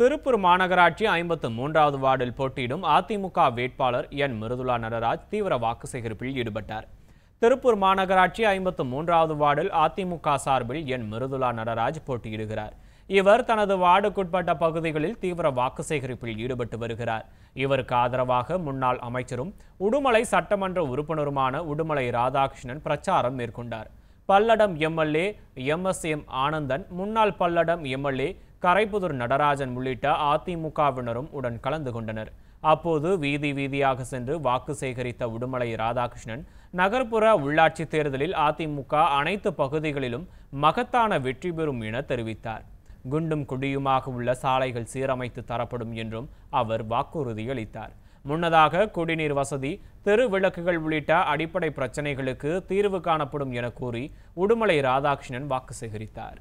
திருப்பூர் மாநகராட்சி ஐம்பத்து மூன்றாவது வார்டில் போட்டியிடும் அதிமுக வேட்பாளர் என் மிருதுலா நடராஜ் தீவிர வாக்கு சேகரிப்பில் ஈடுபட்டார் திருப்பூர் மாநகராட்சி ஐம்பத்து மூன்றாவது வார்டில் அதிமுக சார்பில் என் மிருதுலா நடராஜ் போட்டியிடுகிறார் இவர் தனது வார்டுக்குட்பட்ட பகுதிகளில் தீவிர வாக்கு சேகரிப்பில் ஈடுபட்டு வருகிறார் இவருக்கு ஆதரவாக முன்னாள் அமைச்சரும் உடுமலை சட்டமன்ற உறுப்பினருமான உடுமலை ராதாகிருஷ்ணன் பிரச்சாரம் மேற்கொண்டார் பல்லடம் எம்எல்ஏ எம் ஆனந்தன் முன்னாள் பல்லடம் எம்எல்ஏ கரைப்புதூர் நடராஜன் உள்ளிட்ட அதிமுகவினரும் உடன் கலந்து கொண்டனர் அப்போது வீதி வீதியாக சென்று வாக்கு சேகரித்த உடுமலை ராதாகிருஷ்ணன் நகர்ப்புற உள்ளாட்சி தேர்தலில் அதிமுக அனைத்து பகுதிகளிலும் மகத்தான வெற்றி பெறும் என தெரிவித்தார் குண்டும் குடியுமாக உள்ள சாலைகள் சீரமைத்து தரப்படும் என்றும் அவர் வாக்குறுதியளித்தார் முன்னதாக குடிநீர் வசதி தெரு விளக்குகள் உள்ளிட்ட அடிப்படை பிரச்சினைகளுக்கு தீர்வு காணப்படும் என கூறி உடுமலை ராதாகிருஷ்ணன் வாக்கு சேகரித்தார்